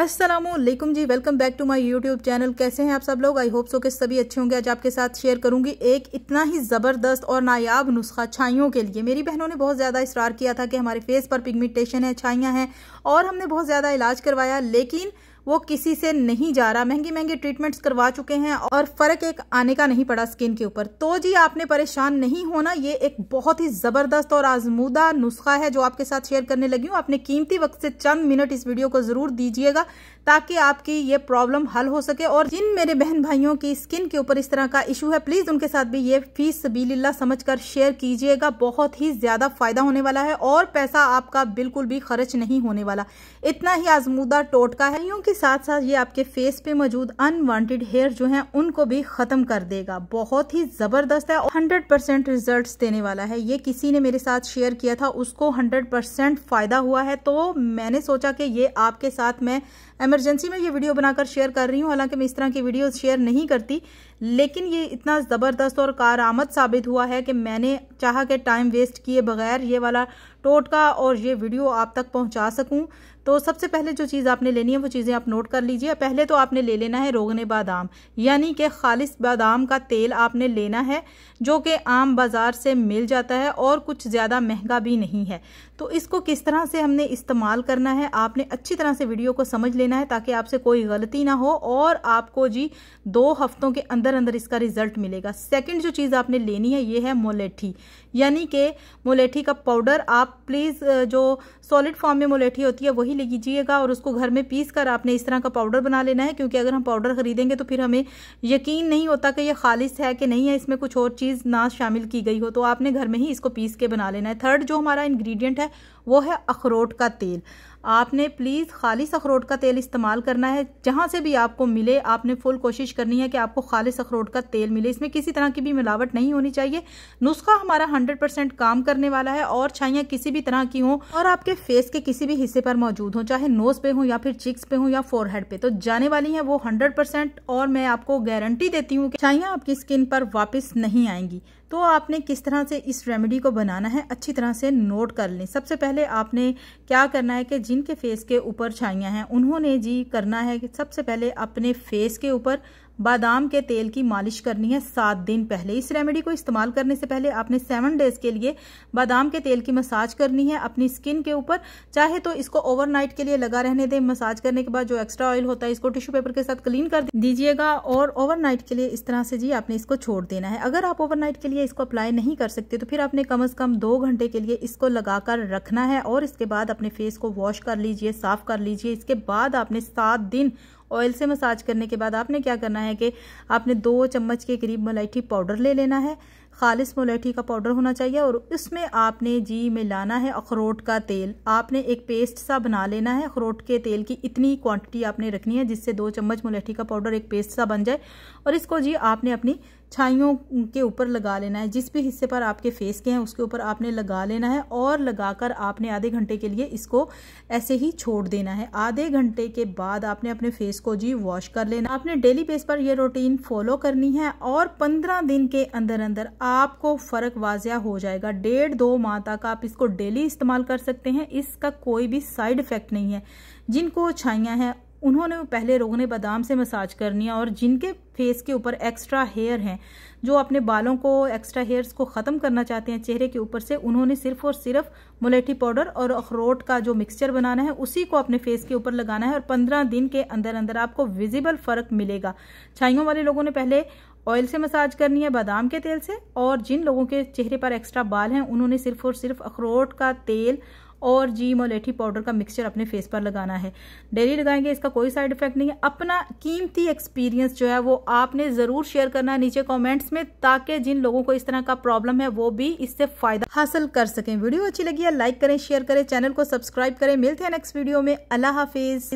Aslam ji welcome back to my YouTube channel कैसे हैं आप सब लोग आई होप सो के सभी अच्छे होंगे आज आपके साथ शेयर करूंगी एक इतना ही ज़बरदस्त और नायाब नुस्खा छाइयों के लिए मेरी बहनों ने बहुत ज़्यादा इसरार किया था कि हमारे फेस पर पिगमेंटेशन है छाइयाँ हैं और हमने बहुत ज़्यादा इलाज करवाया लेकिन वो किसी से नहीं जा रहा महंगी महंगी ट्रीटमेंट्स करवा चुके हैं और फर्क एक आने का नहीं पड़ा स्किन के ऊपर तो जी आपने परेशान नहीं होना ये एक बहुत ही जबरदस्त और आजमूदा नुस्खा है जो आपके साथ शेयर करने लगी हूँ आपने कीमती वक्त से चंद मिनट इस वीडियो को जरूर दीजिएगा ताकि आपकी ये प्रॉब्लम हल हो सके और जिन मेरे बहन भाइयों की स्किन के ऊपर इस तरह का इशू है प्लीज उनके साथ भी ये फीस सबीलिल्ला समझ कर शेयर कीजिएगा बहुत ही ज्यादा फायदा होने वाला है और पैसा आपका बिल्कुल भी खर्च नहीं होने वाला इतना ही आजमूदा टोटका है यूं साथ साथ ये आपके फेस पे मौजूद अनवांटेड हेयर जो हैं उनको भी खत्म कर देगा बहुत ही जबरदस्त है और हंड्रेड परसेंट रिजल्ट देने वाला है ये किसी ने मेरे साथ शेयर किया था उसको हंड्रेड परसेंट फायदा हुआ है तो मैंने सोचा कि ये आपके साथ मैं एमरजेंसी में ये वीडियो बनाकर शेयर कर रही हूँ हालांकि मैं इस तरह की वीडियो शेयर नहीं करती लेकिन ये इतना ज़बरदस्त और कारामद साबित हुआ है कि मैंने चाह के टाइम वेस्ट किए बगैर ये वाला टोटका और ये वीडियो आप तक पहुंचा सकूं तो सबसे पहले जो चीज़ आपने लेनी है वो चीज़ें आप नोट कर लीजिए पहले तो आपने ले लेना है रोगने बादाम यानी कि खालिश बादाम का तेल आपने लेना है जो कि आम बाज़ार से मिल जाता है और कुछ ज़्यादा महंगा भी नहीं है तो इसको किस तरह से हमने इस्तेमाल करना है आपने अच्छी तरह से वीडियो को समझ लेना है ताकि आपसे कोई गलती ना हो और आपको जी दो हफ्तों के अंदर अंदर अंदर इसका रिजल्ट मिलेगा सेकंड जो चीज़ आपने लेनी है ये है मोलेठी यानी कि मोलेठी का पाउडर आप प्लीज़ जो सॉलिड फॉर्म में मोलेठी होती है वही ले लीजिएगा और उसको घर में पीस कर आपने इस तरह का पाउडर बना लेना है क्योंकि अगर हम पाउडर खरीदेंगे तो फिर हमें यकीन नहीं होता कि यह खालिश है कि नहीं है इसमें कुछ और चीज़ ना शामिल की गई हो तो आपने घर में ही इसको पीस के बना लेना है थर्ड जो हमारा इन्ग्रीडियंट है वो है अखरोट का तेल आपने प्लीज़ खालिश अखरोट का तेल इस्तेमाल करना है जहाँ से भी आपको मिले आपने फुल कोशिश करनी है कि आपको खालिश अखरोट का तेल मिले इसमें किसी तरह की भी मिलावट नहीं होनी चाहिए नुस्खा हमारा हंड्रेड परसेंट काम करने वाला है और छाइयाँ किसी भी तरह की हों और आपके फेस के किसी भी हिस्से पर मौजूद हों चाहे नोज पे हों या फिर चिक्स पे हों या फोरहेड पे तो जाने वाली हैं वो हंड्रेड और मैं आपको गारंटी देती हूँ कि छाइयाँ आपकी स्किन पर वापस नहीं आएंगी तो आपने किस तरह से इस रेमेडी को बनाना है अच्छी तरह से नोट कर लें सबसे पहले आपने क्या करना है कि जिनके फेस के ऊपर छाइयाँ हैं उन्होंने जी करना है कि सबसे पहले अपने फेस के ऊपर बादाम के तेल की मालिश करनी है सात दिन पहले इस रेमेडी को इस्तेमाल करने से पहले आपने सेवन डेज के लिए बादाम के तेल की मसाज करनी है अपनी स्किन के ऊपर चाहे तो इसको ओवरनाइट के लिए लगा रहने दें मसाज करने के बाद जो एक्स्ट्रा ऑयल होता है इसको टिश्यू पेपर के साथ क्लीन कर दीजिएगा और ओवरनाइट के लिए इस तरह से जी आपने इसको छोड़ देना है अगर आप ओवरनाइट के लिए इसको अप्लाई नहीं कर सकते तो फिर आपने कम अज कम दो घंटे के लिए इसको लगाकर रखना है और इसके बाद अपने फेस को वॉश कर लीजिए साफ कर लीजिए इसके बाद आपने सात दिन ऑयल से मसाज करने के बाद आपने क्या करना है कि आपने दो चम्मच के करीब मलाइठी पाउडर ले लेना है खालिस मोलेठी का पाउडर होना चाहिए और इसमें आपने जी मिलाना है अखरोट का तेल आपने एक पेस्ट सा बना लेना है अखरोट के तेल की इतनी क्वांटिटी आपने रखनी है जिससे दो चम्मच मोलेठी का पाउडर एक पेस्ट सा बन जाए और इसको जी आपने अपनी छाइयों के ऊपर लगा लेना है जिस भी हिस्से पर आपके फेस के हैं उसके ऊपर आपने लगा लेना है और लगाकर आपने आधे घंटे के लिए इसको ऐसे ही छोड़ देना है आधे घंटे के बाद आपने अपने फेस को जी वॉश कर लेना आपने डेली बेस पर यह रूटीन फॉलो करनी है और पंद्रह दिन के अंदर अंदर आप आपको फ़र्क वाजिया हो जाएगा डेढ़ दो माह तक आप इसको डेली इस्तेमाल कर सकते हैं इसका कोई भी साइड इफ़ेक्ट नहीं है जिनको छाइयाँ हैं उन्होंने पहले रोगने बादाम से मसाज करनी है और जिनके फेस के ऊपर एक्स्ट्रा हेयर हैं जो अपने बालों को एक्स्ट्रा हेयर्स को ख़त्म करना चाहते हैं चेहरे के ऊपर से उन्होंने सिर्फ और सिर्फ मुलेठी पाउडर और अखरोट का जो मिक्सचर बनाना है उसी को अपने फेस के ऊपर लगाना है और पंद्रह दिन के अंदर अंदर आपको विजिबल फर्क मिलेगा छाइयों वाले लोगों ने पहले ऑयल से मसाज करनी है बादाम के तेल से और जिन लोगों के चेहरे पर एक्स्ट्रा बाल हैं उन्होंने सिर्फ और सिर्फ अखरोट का तेल और जी मोलेठी पाउडर का मिक्सचर अपने फेस पर लगाना है डेली लगाएंगे इसका कोई साइड इफेक्ट नहीं है अपना कीमती एक्सपीरियंस जो है वो आपने ज़रूर शेयर करना है नीचे कमेंट्स में ताकि जिन लोगों को इस तरह का प्रॉब्लम है वो भी इससे फ़ायदा हासिल कर सकें वीडियो अच्छी लगी है लाइक करें शेयर करें चैनल को सब्सक्राइब करें मिलते हैं नेक्स्ट वीडियो में अल्लाह हाफिज़